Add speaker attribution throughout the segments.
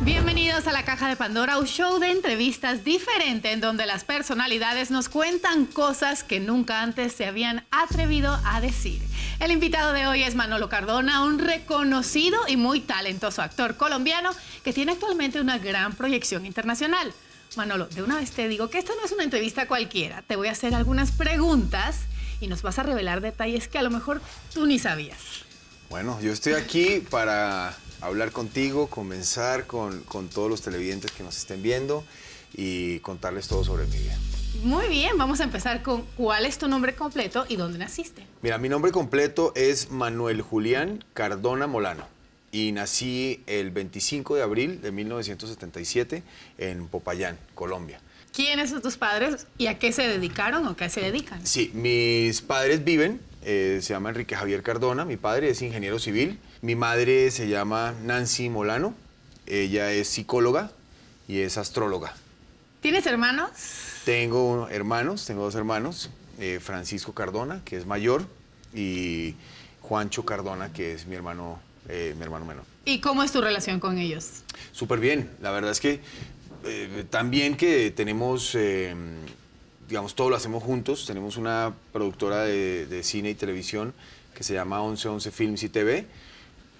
Speaker 1: Bienvenidos a la Caja de Pandora, un show de entrevistas diferente en donde las personalidades nos cuentan cosas que nunca antes se habían atrevido a decir. El invitado de hoy es Manolo Cardona, un reconocido y muy talentoso actor colombiano que tiene actualmente una gran proyección internacional. Manolo, de una vez te digo que esta no es una entrevista cualquiera. Te voy a hacer algunas preguntas y nos vas a revelar detalles que a lo mejor tú ni sabías.
Speaker 2: Bueno, yo estoy aquí para hablar contigo, comenzar con, con todos los televidentes que nos estén viendo y contarles todo sobre mi vida.
Speaker 1: Muy bien, vamos a empezar con cuál es tu nombre completo y dónde naciste.
Speaker 2: Mira, mi nombre completo es Manuel Julián Cardona Molano y nací el 25 de abril de 1977 en Popayán, Colombia.
Speaker 1: ¿Quiénes son tus padres y a qué se dedicaron o qué se dedican?
Speaker 2: Sí, mis padres viven, eh, se llama Enrique Javier Cardona, mi padre es ingeniero civil, mi madre se llama Nancy Molano, ella es psicóloga y es astróloga.
Speaker 1: ¿Tienes hermanos?
Speaker 2: Tengo hermanos, tengo dos hermanos, eh, Francisco Cardona, que es mayor, y Juancho Cardona, que es mi hermano, eh, mi hermano menor.
Speaker 1: ¿Y cómo es tu relación con ellos?
Speaker 2: Súper bien, la verdad es que eh, también que tenemos, digamos, todo lo hacemos juntos, tenemos una productora de, cine y televisión que se llama 1111 Films y TV,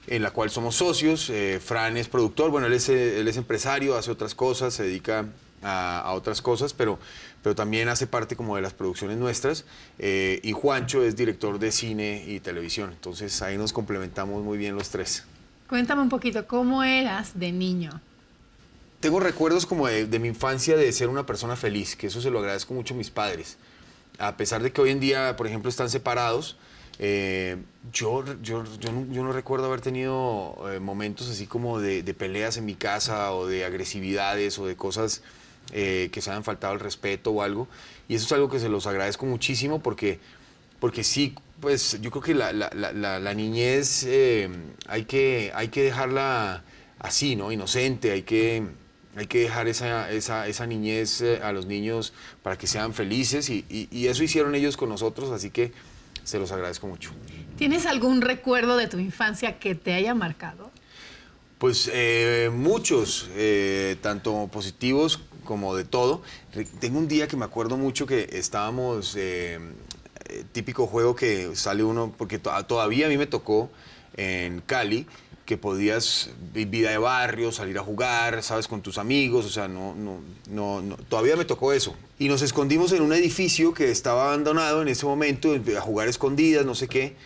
Speaker 2: en la cual somos socios, Fran es productor, bueno, él él es empresario, hace otras cosas, se dedica a, otras cosas, pero, pero también hace parte como de las producciones nuestras. Eh, y Juancho es director de cine y televisión, entonces ahí nos complementamos muy bien los tres.
Speaker 1: Cuéntame un poquito, ¿cómo eras de niño?
Speaker 2: Tengo recuerdos como de, mi infancia de ser una persona feliz, que eso se lo agradezco mucho a mis padres. A pesar de que hoy en día, por ejemplo, están separados, eh, yo, yo, yo, no, recuerdo haber tenido eh, momentos así como de, de, peleas en mi casa o de agresividades o de cosas eh, que se hayan faltado el respeto o algo. Y eso es algo que se los agradezco muchísimo porque, porque sí, pues yo creo que la, la, niñez eh, hay, que, hay que dejarla así, ¿no? Inocente, hay que, hay que dejar esa, esa, esa niñez eh, a los niños para que sean felices y, y, eso hicieron ellos con nosotros, así que se los agradezco mucho.
Speaker 1: ¿Tienes algún recuerdo de tu infancia que te haya marcado?
Speaker 2: Pues muchos, tanto positivos como de todo. Tengo un día que me acuerdo mucho que estábamos, eh, eh, típico juego que sale uno, porque ah, todavía a mí me tocó en Cali, que podías vivir vida de barrio, salir a jugar, sabes, con tus amigos, o sea, no, no, no, todavía me tocó eso. Y nos escondimos en un edificio que estaba abandonado en ese momento, a jugar escondidas, no sé qué.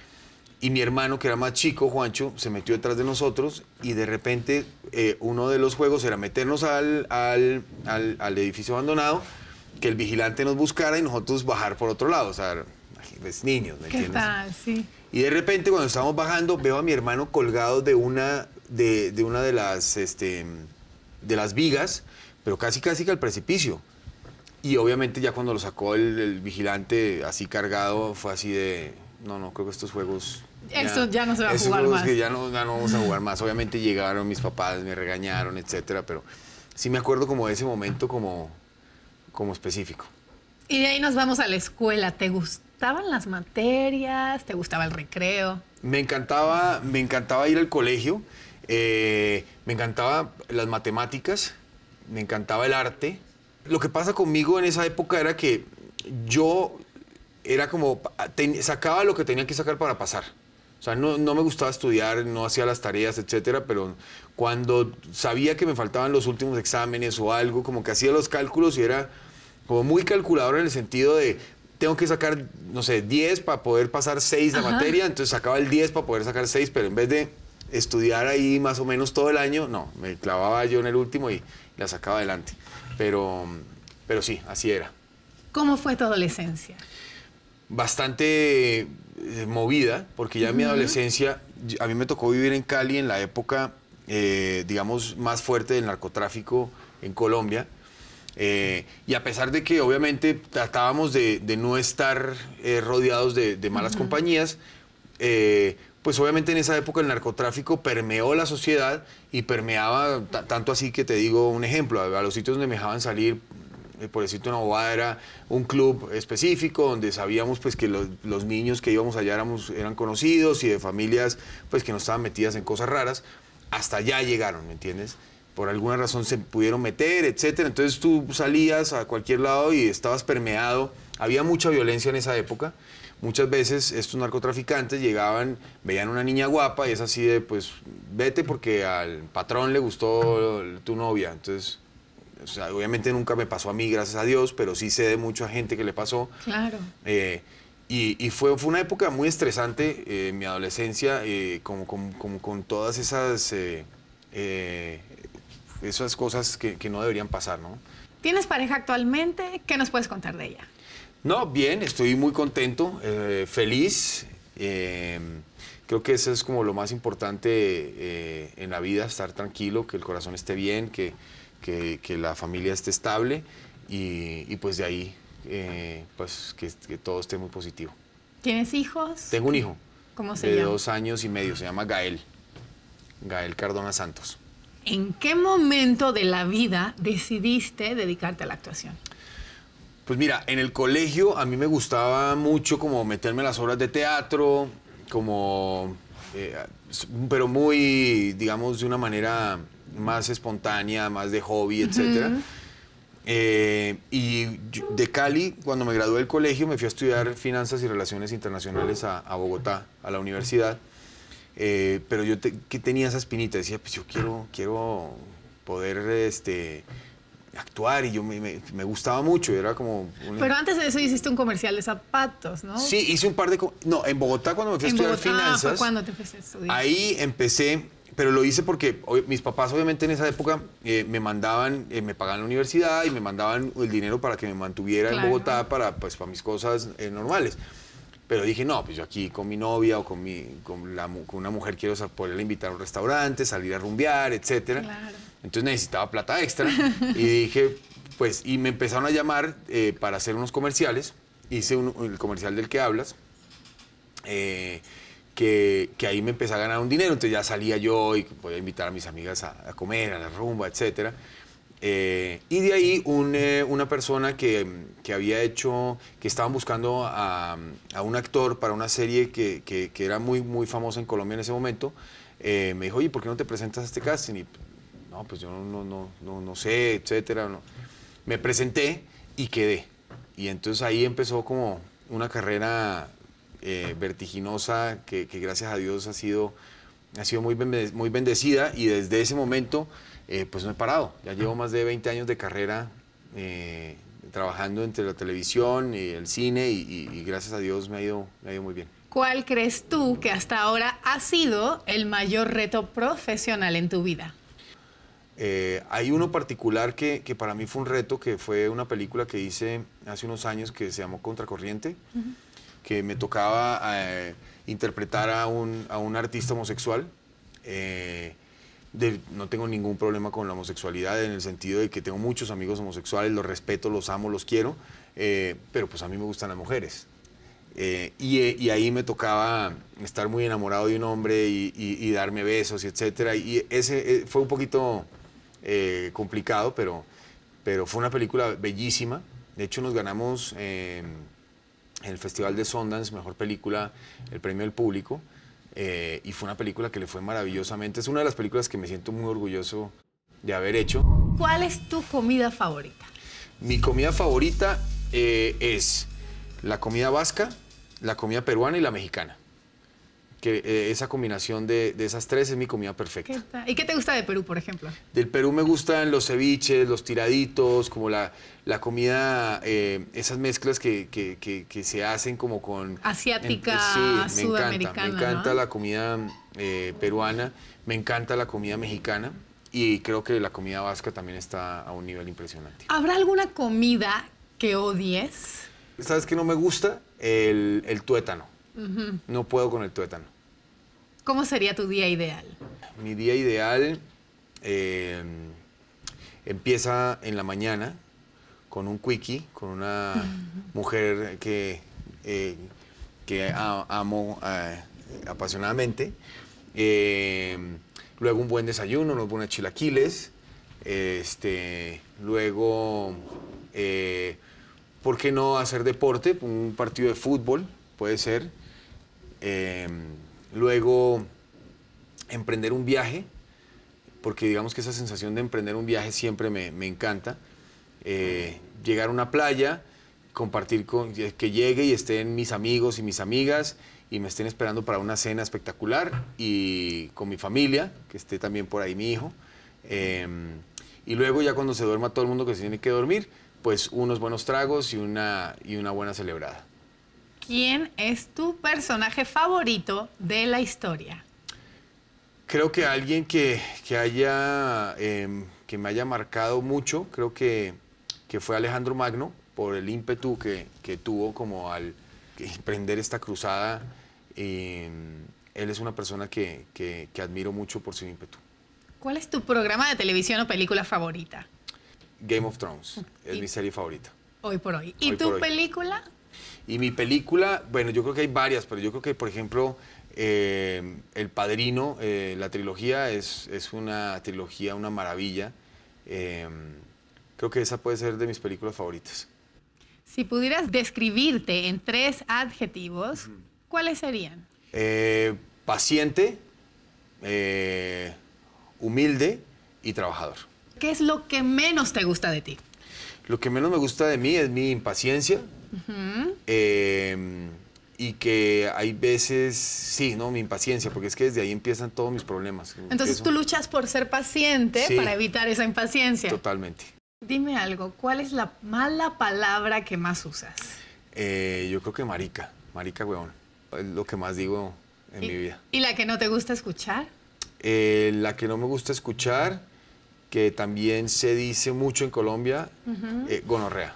Speaker 2: Y mi hermano, que era más chico, Juancho, se metió detrás de nosotros y de repente eh, uno de los juegos era meternos al, al, al, edificio abandonado, que el vigilante nos buscara y nosotros bajar por otro lado. O sea, pues, niños, ¿me ¿Qué
Speaker 1: Tal? Sí.
Speaker 2: Y de repente cuando estábamos bajando veo a mi hermano colgado de una de, de una de las, este, de las vigas, pero casi casi que al precipicio. Y obviamente ya cuando lo sacó el vigilante así cargado fue así de, no, no, creo que estos juegos eso ya, no se va a jugar más. Que ya, no, vamos a jugar más. Obviamente llegaron mis papás, me regañaron, etcétera, pero sí me acuerdo como de ese momento como, como específico.
Speaker 1: Y de ahí nos vamos a la escuela. ¿Te gustaban las materias? ¿Te gustaba el recreo?
Speaker 2: Me encantaba, me encantaba ir al colegio. Eh, me encantaba las matemáticas. Me encantaba el arte. Lo que pasa conmigo en esa época era que yo era como, sacaba lo que tenía que sacar para pasar. O sea, no, me gustaba estudiar, no hacía las tareas, etcétera, pero cuando sabía que me faltaban los últimos exámenes o algo, como que hacía los cálculos y era como muy calculador en el sentido de tengo que sacar, no sé, 10 para poder pasar 6 la materia, entonces sacaba el 10 para poder sacar 6, pero en vez de estudiar ahí más o menos todo el año, no, me clavaba yo en el último y la sacaba adelante. Pero, pero sí, así era.
Speaker 1: ¿Cómo fue tu adolescencia?
Speaker 2: Bastante eh, movida, porque ya en mi adolescencia, a mí me tocó vivir en Cali en la época, eh, digamos, más fuerte del narcotráfico en Colombia. Eh, y a pesar de que obviamente tratábamos de, no estar rodeados de, malas compañías, pues obviamente en esa época el narcotráfico permeó la sociedad y permeaba tanto así que te digo un ejemplo, a, a los sitios donde me dejaban salir eh, por decirte una bobada, era un club específico donde sabíamos pues que los, niños que íbamos allá éramos, eran conocidos y de familias pues que no estaban metidas en cosas raras. Hasta allá llegaron, ¿me entiendes? por alguna razón se pudieron meter, etcétera. Entonces tú salías a cualquier lado y estabas permeado. Había mucha violencia en esa época. Muchas veces estos narcotraficantes llegaban, veían una niña guapa y es así de, pues, vete porque al patrón le gustó tu novia. Entonces, obviamente nunca me pasó a mí, gracias a Dios, pero sí sé de mucha gente que le pasó. Claro. Eh, y, fue, una época muy estresante, eh, mi adolescencia, eh, como, con todas esas, esas cosas que, no deberían pasar, ¿no?
Speaker 1: ¿Tienes pareja actualmente? ¿Qué nos puedes contar de ella?
Speaker 2: No, bien, estoy muy contento, feliz creo que eso es como lo más importante en la vida, estar tranquilo, que el corazón esté bien, que, que, la familia esté estable y, pues de ahí eh, pues que, todo esté muy positivo.
Speaker 1: ¿Tienes hijos? Tengo un hijo. ¿Cómo se llama? De dos
Speaker 2: años y medio, se llama Gael. Gael Cardona Santos.
Speaker 1: ¿En qué momento de la vida decidiste dedicarte a la actuación?
Speaker 2: Pues mira, en el colegio a mí me gustaba mucho como meterme en las obras de teatro, como, eh, pero muy, digamos, de una manera más espontánea, más de hobby, etc. Eh, y de Cali, cuando me gradué del colegio, me fui a estudiar finanzas y relaciones internacionales a, Bogotá, a la universidad. Eh, pero yo que tenía esa espinita, decía, pues yo quiero, quiero poder este, actuar y yo me, gustaba mucho. Era como Pero antes
Speaker 1: de eso hiciste un comercial de zapatos, ¿no? Sí,
Speaker 2: hice un par de... No, en Bogotá cuando me fui a estudiar ah, finanzas... te
Speaker 1: empecé a estudiar. Ahí
Speaker 2: empecé pero lo hice porque mis papás obviamente en esa época eh, me mandaban, eh, me pagaban la universidad y me mandaban el dinero para que me mantuviera en Bogotá para, pues, para mis cosas eh, normales. Pero dije, no, pues yo aquí con mi novia o con, mi, una mujer quiero poderla invitar a un restaurante, salir a rumbear, etc. Entonces necesitaba plata extra. y dije, pues, y me empezaron a llamar para hacer unos comerciales. Hice un, el comercial del que hablas. Eh, que, ahí me empecé a ganar un dinero. Entonces ya salía yo y podía invitar a mis amigas a, comer, a la rumba, etc. Eh, y de ahí eh, una persona que, que, había hecho, que estaban buscando a, a un actor para una serie que, que, era muy, muy famosa en Colombia en ese momento, eh, me dijo, oye, ¿por qué no te presentas a este casting? Y no, pues yo no, no, no, no sé, etcétera. No. Me presenté y quedé. Y entonces ahí empezó como una carrera eh, vertiginosa que, gracias a Dios ha sido, ha sido muy, muy bendecida y desde ese momento eh, pues no he parado. Ya llevo más de 20 años de carrera eh, trabajando entre la televisión y el cine y, gracias a Dios me ha ido, me ha ido muy bien.
Speaker 1: ¿Cuál crees tú que hasta ahora ha sido el mayor reto profesional en tu vida?
Speaker 2: hay uno particular que, para mí fue un reto, que fue una película que hice hace unos años que se llamó Contracorriente que me tocaba eh, interpretar a un, artista homosexual. Eh, no tengo ningún problema con la homosexualidad en el sentido de que tengo muchos amigos homosexuales, los respeto, los amo, los quiero, eh, pero pues a mí me gustan las mujeres. y, ahí me tocaba estar muy enamorado de un hombre y, darme besos y etcétera. Y ese fue un poquito complicado, pero, pero fue una película bellísima. De hecho, nos ganamos en el Festival de Sundance, Mejor Película, el Premio del Público, eh, y fue una película que le fue maravillosamente. Es una de las películas que me siento muy orgulloso de haber hecho.
Speaker 1: ¿Cuál es tu comida favorita?
Speaker 2: Mi comida favorita eh, es la comida vasca, la comida peruana y la mexicana que eh, esa combinación de, esas tres es mi comida perfecta.
Speaker 1: ¿Y qué te gusta de Perú, por ejemplo?
Speaker 2: Del Perú me gustan los ceviches, los tiraditos, como la, la comida, eh, esas mezclas que, se hacen como con...
Speaker 1: Asiática, eh, me Encanta, me encanta la
Speaker 2: comida peruana, me encanta la comida mexicana y creo que la comida vasca también está a un nivel impresionante.
Speaker 1: ¿Habrá alguna comida que odies?
Speaker 2: ¿Sabes que no me gusta? El, tuétano. No puedo con el tuétano.
Speaker 1: ¿Cómo sería tu día ideal?
Speaker 2: Mi día ideal em, empieza en la mañana con un quickie, con una mujer que, eh, que amo eh, apasionadamente. Em, luego un buen desayuno, unos buenos chilaquiles. Este, luego, eh, ¿por qué no hacer deporte? Un partido de fútbol, puede ser. Em, Luego, emprender un viaje, porque digamos que esa sensación de emprender un viaje siempre me, encanta. Eh, llegar a una playa, compartir con, que llegue y estén mis amigos y mis amigas y me estén esperando para una cena espectacular y con mi familia, que esté también por ahí mi hijo. Em, y luego ya cuando se duerma todo el mundo que se tiene que dormir, pues unos buenos tragos y una, y una buena celebrada.
Speaker 1: ¿quién es tu personaje favorito de la historia?
Speaker 2: Creo que alguien que, haya, em, que me haya marcado mucho, creo que, fue Alejandro Magno, por el ímpetu que, tuvo como al emprender esta cruzada. Em, él es una persona que, admiro mucho por su ímpetu.
Speaker 1: ¿Cuál es tu programa de televisión o película favorita?
Speaker 2: Game of Thrones, es mi serie favorita.
Speaker 1: Hoy por hoy. ¿Y tu película?
Speaker 2: Y mi película, bueno, yo creo que hay varias, pero yo creo que, por ejemplo, eh, El Padrino, eh, la trilogía es, una trilogía, una maravilla. Eh, creo que esa puede ser de mis películas favoritas.
Speaker 1: Si pudieras describirte en tres adjetivos, ¿cuáles serían?
Speaker 2: paciente, humilde y trabajador.
Speaker 1: ¿Qué es lo que menos te gusta de ti?
Speaker 2: Lo que menos me gusta de mí es mi impaciencia, Em, y que hay veces, sí, ¿no? Mi impaciencia, porque es que desde ahí empiezan todos mis problemas. Entonces tú
Speaker 1: luchas por ser paciente para evitar esa impaciencia. Totalmente. Dime algo, ¿cuál es la mala palabra que más usas?
Speaker 2: Eh, yo creo que marica, marica weón. Es lo que más digo en mi vida.
Speaker 1: ¿Y la que no te gusta escuchar?
Speaker 2: Eh, la que no me gusta escuchar, que también se dice mucho en Colombia, eh, gonorrea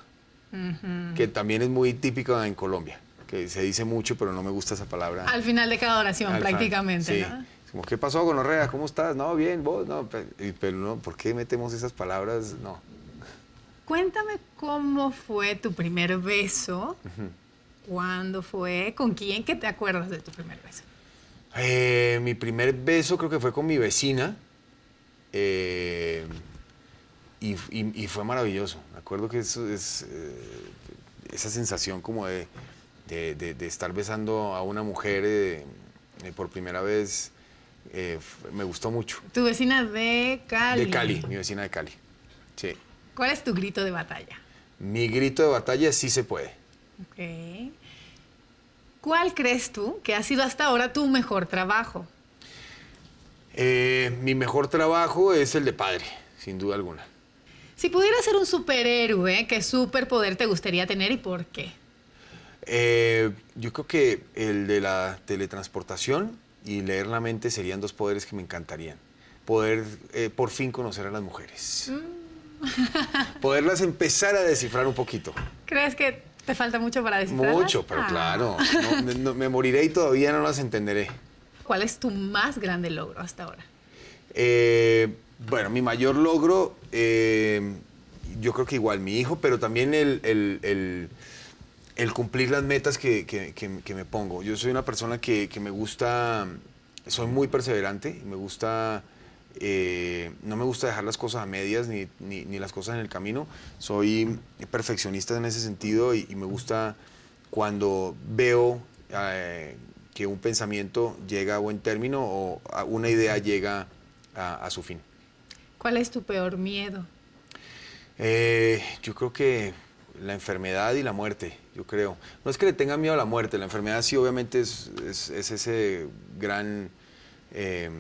Speaker 2: que también es muy típico en Colombia, que se dice mucho, pero no me gusta esa palabra. Al
Speaker 1: final de cada oración, prácticamente. sí.
Speaker 2: Como, ¿qué pasó, Gonorrea? ¿Cómo estás? No, bien, vos, no. Pero no, ¿por qué metemos esas palabras? No.
Speaker 1: Cuéntame cómo fue tu primer beso. ¿Cuándo fue? ¿Con quién ¿qué te acuerdas de tu primer beso?
Speaker 2: Eh, mi primer beso creo que fue con mi vecina. Eh, y, fue maravilloso. Me acuerdo que eso es eh, esa sensación como de, estar besando a una mujer eh, eh, por primera vez. me gustó mucho.
Speaker 1: ¿Tu vecina de Cali? De Cali,
Speaker 2: mi vecina de Cali. Sí.
Speaker 1: ¿Cuál es tu grito de batalla?
Speaker 2: Mi grito de batalla sí se puede.
Speaker 1: Ok. ¿Cuál crees tú que ha sido hasta ahora tu mejor trabajo?
Speaker 2: mi mejor trabajo es el de padre, sin duda alguna.
Speaker 1: Si pudieras ser un superhéroe, ¿qué superpoder te gustaría tener y por qué?
Speaker 2: Eh, yo creo que el de la teletransportación y leer la mente serían dos poderes que me encantarían. Poder eh, por fin conocer a las mujeres.
Speaker 1: Mm.
Speaker 2: Poderlas empezar a descifrar un poquito.
Speaker 1: ¿Crees que te falta mucho para descifrar? Mucho, pero ah. claro.
Speaker 2: me moriré y todavía no las entenderé.
Speaker 1: ¿Cuál es tu más grande logro hasta ahora?
Speaker 2: Eh, bueno, mi mayor logro, eh, yo creo que igual mi hijo, pero también el, cumplir las metas que, me pongo. Yo soy una persona que, me gusta, soy muy perseverante, me gusta... Eh, no me gusta dejar las cosas a medias ni, las cosas en el camino. Soy perfeccionista en ese sentido y, me gusta cuando veo eh, que un pensamiento llega a buen término o una idea llega a su fin.
Speaker 1: ¿Cuál es tu peor miedo?
Speaker 2: Eh, yo creo que la enfermedad y la muerte, yo creo. No es que le tenga miedo a la muerte, la enfermedad sí obviamente es, ese gran eh,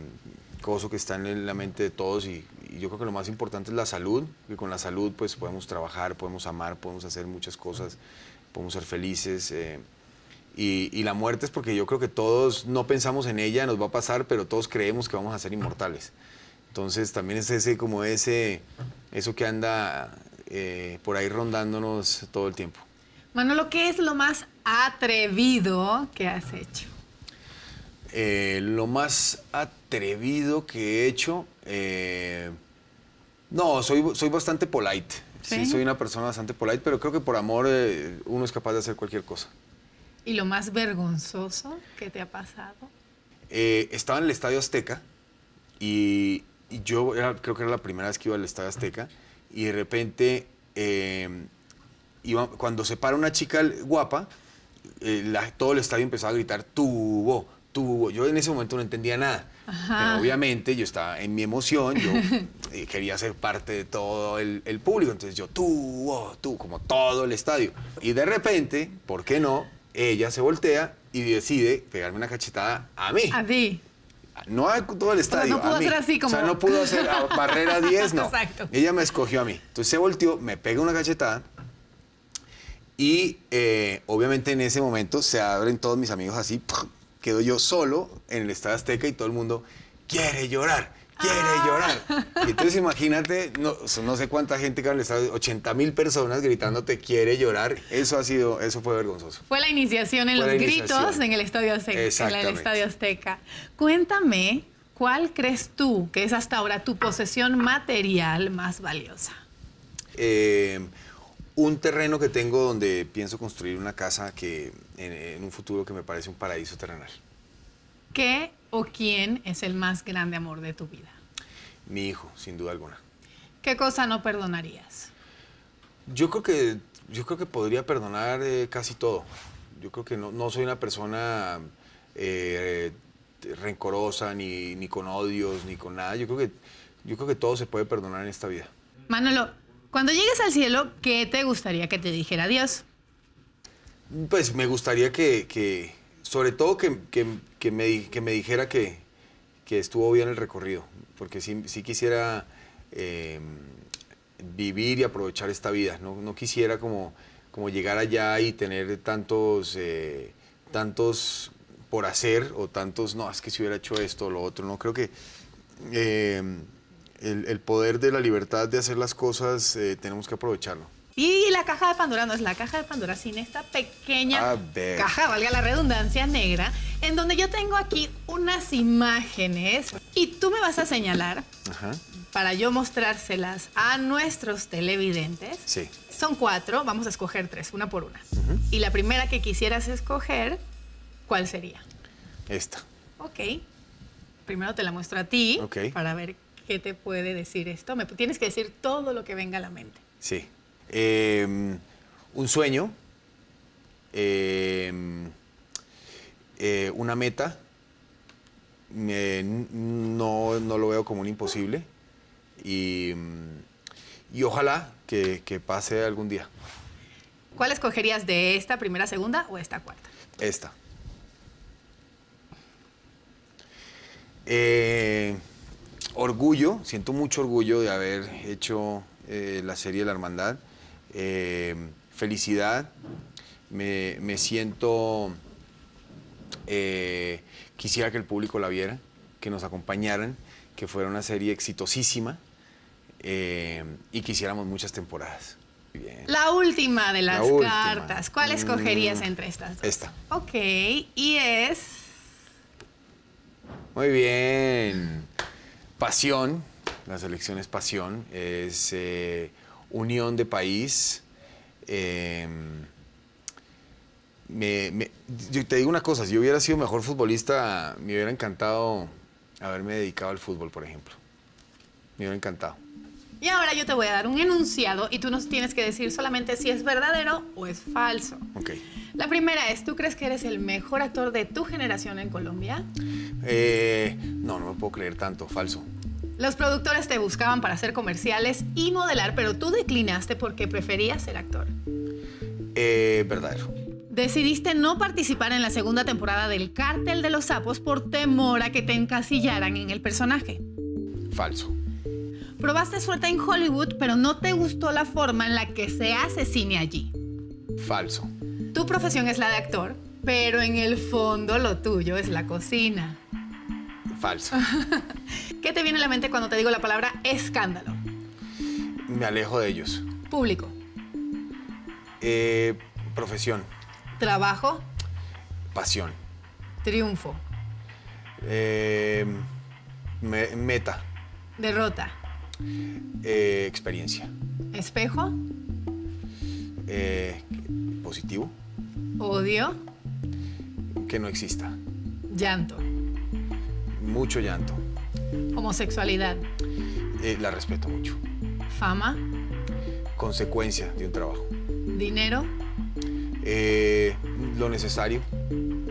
Speaker 2: coso que está en la mente de todos y, yo creo que lo más importante es la salud, que con la salud pues podemos trabajar, podemos amar, podemos hacer muchas cosas, podemos ser felices. Eh, y, la muerte es porque yo creo que todos no pensamos en ella, nos va a pasar, pero todos creemos que vamos a ser inmortales. Entonces también es ese, como ese, eso que anda eh, por ahí rondándonos todo el tiempo.
Speaker 1: Manolo, ¿qué es lo más atrevido que has hecho?
Speaker 2: Eh, lo más atrevido que he hecho, eh, no, soy, soy bastante polite. ¿Sí? soy una persona bastante polite, pero creo que por amor uno es capaz de hacer cualquier cosa.
Speaker 1: ¿Y lo más vergonzoso que te ha pasado?
Speaker 2: estaba en el Estadio Azteca y yo creo que era la primera vez que iba al Estadio Azteca y de repente em, cuando se para una chica guapa, eh, todo el estadio empezaba a gritar tuvo tuvo Yo en ese momento no entendía nada. Pero obviamente yo estaba en mi emoción, yo eh, quería ser parte de todo el, público, entonces yo tuvo tú, como todo el estadio. Y de repente, ¿por qué no? Ella se voltea y decide pegarme una cachetada a mí. A ti. No todo el estadio. no pudo a mí. hacer O sea, no pudo hacer barrera 10, no. Ella me escogió a mí. Entonces se volteó, me pega una cachetada. Y eh, obviamente en ese momento se abren todos mis amigos así. Quedo yo solo en el Estado Azteca y todo el mundo quiere llorar quiere ah. llorar. Y entonces imagínate, no, sé cuánta gente que el estado, 80 mil personas gritándote quiere llorar. Eso ha sido, eso fue vergonzoso.
Speaker 1: Fue la iniciación en los gritos en el Estadio Azteca. En el Estadio Azteca. Cuéntame, ¿cuál crees tú que es hasta ahora tu posesión material más valiosa?
Speaker 2: Eh, un terreno que tengo donde pienso construir una casa que en un futuro que me parece un paraíso terrenal.
Speaker 1: ¿Qué o quién es el más grande amor de tu vida?
Speaker 2: Mi hijo, sin duda alguna.
Speaker 1: ¿Qué cosa no perdonarías?
Speaker 2: Yo creo que, yo creo que podría perdonar eh, casi todo. Yo creo que no, soy una persona eh, rencorosa, ni, ni, con odios, ni con nada. Yo creo, que, yo creo que todo se puede perdonar en esta vida.
Speaker 1: Manolo, cuando llegues al cielo, ¿qué te gustaría que te dijera Dios?
Speaker 2: Pues me gustaría que sobre todo que, que, que, me, que me, dijera que, estuvo bien el recorrido, porque sí, quisiera eh, vivir y aprovechar esta vida, no, quisiera como, como, llegar allá y tener tantos, eh, tantos por hacer o tantos, no, es que si hubiera hecho esto o lo otro, no creo que... Eh, el, poder de la libertad de hacer las cosas tenemos que aprovecharlo.
Speaker 1: Y la caja de Pandora no es la caja de Pandora, sin esta pequeña caja, valga la redundancia, negra, en donde yo tengo aquí unas imágenes y tú me vas a señalar para yo mostrárselas a nuestros televidentes. Sí. Son cuatro, vamos a escoger tres, una por una. Y la primera que quisieras escoger, ¿cuál sería? Esta. Ok. Primero te la muestro a ti para ver qué te puede decir esto. Me tienes que decir todo lo que venga a la mente.
Speaker 2: Sí. Em, un sueño, em, eh, una meta, no, lo veo como un imposible y, mm, ojalá que, pase algún día.
Speaker 1: ¿Cuál escogerías de esta primera, segunda o esta cuarta?
Speaker 2: Esta. Eh, orgullo, siento mucho orgullo de haber hecho eh, la serie La Hermandad. Eh, felicidad, me, siento, eh, quisiera que el público la viera, que nos acompañaran, que fuera una serie exitosísima eh, y quisiéramos muchas temporadas.
Speaker 1: La última de las cartas, ¿cuál escogerías mm, entre estas dos? Esta. Ok, y es...
Speaker 2: Muy bien. Pasión, la selección es pasión, es unión de país. Em, te digo una cosa, si yo hubiera sido mejor futbolista, me hubiera encantado haberme dedicado al fútbol, por ejemplo. Me hubiera encantado.
Speaker 1: Y ahora yo te voy a dar un enunciado y tú nos tienes que decir solamente si es verdadero o es falso. Ok. La primera es, ¿tú crees que eres el mejor actor de tu generación en Colombia?
Speaker 2: Eh, no, no me puedo creer tanto, falso.
Speaker 1: Los productores te buscaban para hacer comerciales y modelar, pero tú declinaste porque preferías ser actor.
Speaker 2: Eh, verdadero.
Speaker 1: Decidiste no participar en la segunda temporada del Cártel de los Sapos por temor a que te encasillaran en el personaje. Falso. Probaste suerte en Hollywood, pero no te gustó la forma en la que se hace cine allí. Falso. Tu profesión es la de actor, pero en el fondo lo tuyo es la cocina. Falso. ¿Qué te viene a la mente cuando te digo la palabra escándalo?
Speaker 2: Me alejo de ellos. Público. Eh, profesión.
Speaker 1: Trabajo. Pasión. Triunfo.
Speaker 2: Eh, meta. Derrota. Eh, experiencia.
Speaker 1: Espejo. positivo. Odio.
Speaker 2: Que no exista. Llanto. Mucho llanto.
Speaker 1: Homosexualidad.
Speaker 2: Eh, la respeto
Speaker 1: mucho. Fama.
Speaker 2: Consecuencia de un trabajo. Dinero. Eh, lo necesario.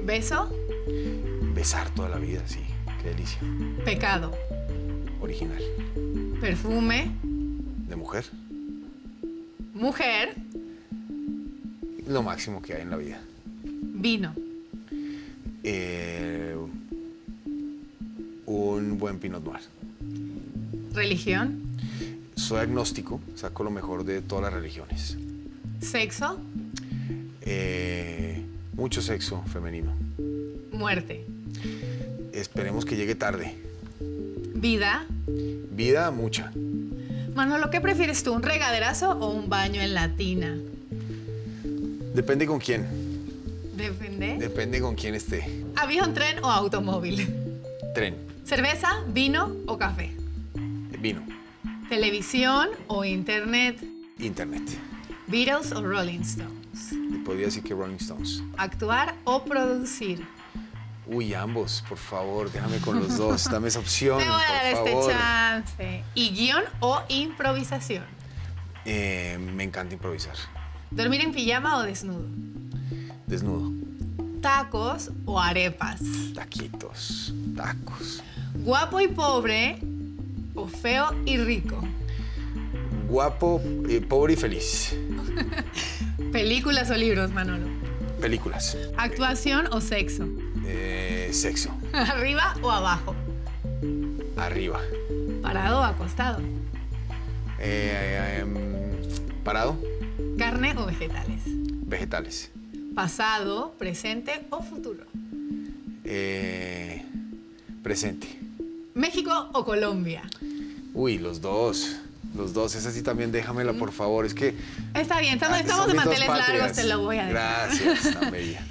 Speaker 2: Beso. Besar toda la vida, sí. Qué delicia. Pecado. Original.
Speaker 1: Perfume. De mujer. Mujer.
Speaker 2: Lo máximo que hay en la vida.
Speaker 1: Vino.
Speaker 2: Eh, buen Pinot Noir.
Speaker 1: ¿Religión?
Speaker 2: Soy agnóstico, saco lo mejor de todas las religiones. ¿Sexo? Eh, mucho sexo femenino. ¿Muerte? Esperemos que llegue tarde. ¿Vida? Vida, mucha.
Speaker 1: Manolo, ¿qué prefieres tú, un regaderazo o un baño en la tina?
Speaker 2: Depende con quién.
Speaker 1: ¿Depende?
Speaker 2: Depende con quién esté.
Speaker 1: ¿Avión, tren o automóvil? Tren. ¿Cerveza, vino o café? Vino. ¿Televisión o internet? Internet. ¿Beatles o Rolling Stones?
Speaker 2: Podría decir que Rolling Stones.
Speaker 1: ¿Actuar o producir?
Speaker 2: Uy, ambos, por favor, déjame con los dos, dame esa opción. voy a dar este
Speaker 1: chance. ¿Y guión o improvisación?
Speaker 2: Eh, me encanta improvisar.
Speaker 1: ¿Dormir en pijama o desnudo? Desnudo tacos o arepas. Taquitos, tacos. Guapo y pobre o feo y rico.
Speaker 2: Guapo, y eh, pobre y feliz.
Speaker 1: Películas o libros, Manolo. Películas. Actuación o sexo.
Speaker 2: Eh, sexo.
Speaker 1: Arriba o abajo. Arriba. Parado o acostado.
Speaker 2: Eh, eh em, parado.
Speaker 1: Carne o vegetales.
Speaker 2: Vegetales
Speaker 1: pasado, presente o futuro.
Speaker 2: Eh, presente.
Speaker 1: ¿México o Colombia?
Speaker 2: Uy, los dos. Los dos, esa sí también déjamela, mm. por favor. Es que.
Speaker 1: Está bien, estamos, de manteles largos, te lo voy a decir. Gracias,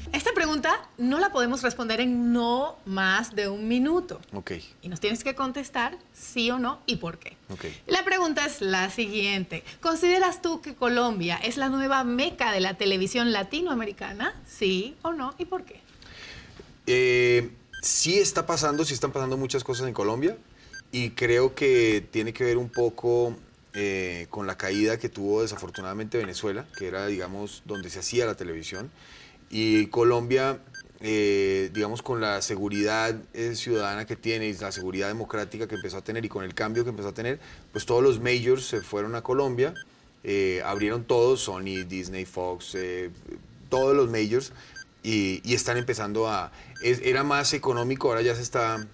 Speaker 1: pregunta no la podemos responder en no más de un minuto. Ok. Y nos tienes que contestar sí o no y por qué. Ok. La pregunta es la siguiente. ¿Consideras tú que Colombia es la nueva meca de la televisión latinoamericana? Sí o no y por qué.
Speaker 2: Eh, sí está pasando, sí están pasando muchas cosas en Colombia y creo que tiene que ver un poco eh, con la caída que tuvo desafortunadamente Venezuela, que era, digamos, donde se hacía la televisión. Y Colombia, eh, digamos, con la seguridad eh, ciudadana que tiene y la seguridad democrática que empezó a tener y con el cambio que empezó a tener, pues todos los majors se fueron a Colombia, eh, abrieron todos, Sony, Disney, Fox, todos los majors, y, están empezando a... era más económico, ahora ya se está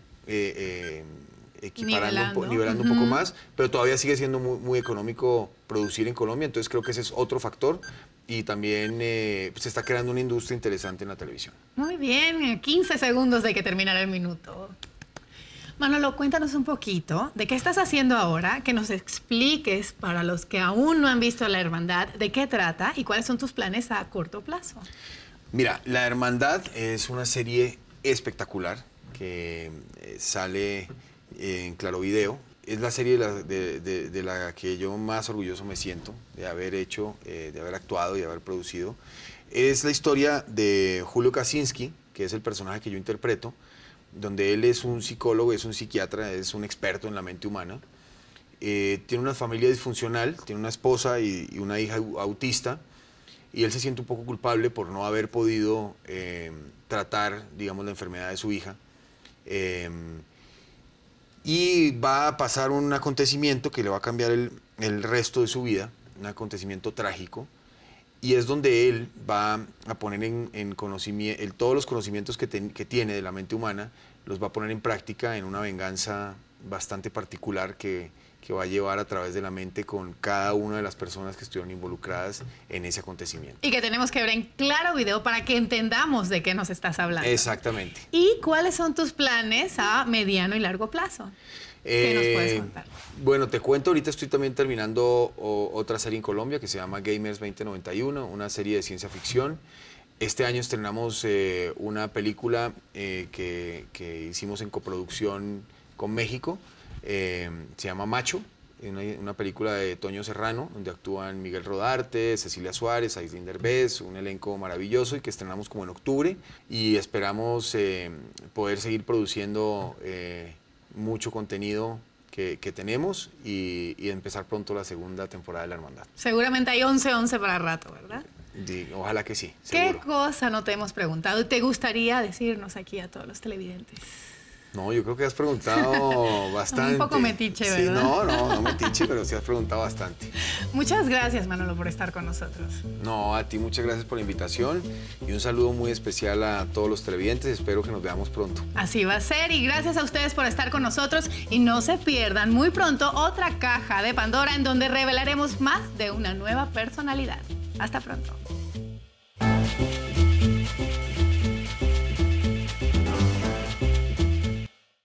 Speaker 2: equiparando, nivelando un, nivelando un poco más, pero todavía sigue siendo muy, muy, económico producir en Colombia, entonces creo que ese es otro factor y también eh, pues, se está creando una industria interesante en la televisión.
Speaker 1: Muy bien, 15 eh, segundos de que terminara el minuto. Manolo, cuéntanos un poquito de qué estás haciendo ahora, que nos expliques para los que aún no han visto La Hermandad, de qué trata y cuáles son tus planes a corto plazo.
Speaker 2: Mira, La Hermandad es una serie espectacular que eh, sale en Claro Video es la serie de la, que yo más orgulloso me siento, de haber hecho, eh, de haber actuado y haber producido. Es la historia de Julio Kaczynski, que es el personaje que yo interpreto, donde él es un psicólogo, es un psiquiatra, es un experto en la mente humana. Eh, tiene una familia disfuncional, tiene una esposa y, una hija autista, y él se siente un poco culpable por no haber podido eh, tratar, digamos, la enfermedad de su hija y va a pasar un acontecimiento que le va a cambiar el, resto de su vida, un acontecimiento trágico, y es donde él va a poner en, conocimiento, todos los conocimientos que, que, tiene de la mente humana, los va a poner en práctica en una venganza bastante particular que que va a llevar a través de la mente con cada una de las personas que estuvieron involucradas en ese acontecimiento.
Speaker 1: Y que tenemos que ver en claro video para que entendamos de qué nos estás hablando.
Speaker 2: Exactamente.
Speaker 1: ¿Y cuáles son tus planes a mediano y largo plazo?
Speaker 2: ¿Qué nos eh, puedes contar? Bueno, te cuento, ahorita estoy también terminando otra serie en Colombia que se llama Gamers 2091, una serie de ciencia ficción. Este año estrenamos eh, una película eh, que, que hicimos en coproducción con México. Eh, se llama Macho, una, película de Toño Serrano, donde actúan Miguel Rodarte, Cecilia Suárez, Aislinn Derbez, un elenco maravilloso y que estrenamos como en octubre y esperamos eh, poder seguir produciendo eh, mucho contenido que, tenemos y, empezar pronto la segunda temporada de La Hermandad.
Speaker 1: Seguramente hay 11-11 para rato, ¿verdad? ojalá que sí. ¿Qué cosa no te hemos preguntado y te gustaría decirnos aquí a todos los televidentes?
Speaker 2: No, yo creo que has preguntado bastante. Un poco metiche, ¿verdad? Sí, no, no, no metiche, pero sí has preguntado bastante.
Speaker 1: Muchas gracias, Manolo, por estar con nosotros.
Speaker 2: No, a ti muchas gracias por la invitación y un saludo muy especial a todos los televidentes. Espero que nos veamos pronto.
Speaker 1: Así va a ser y gracias a ustedes por estar con nosotros y no se pierdan muy pronto otra caja de Pandora en donde revelaremos más de una nueva personalidad. Hasta pronto.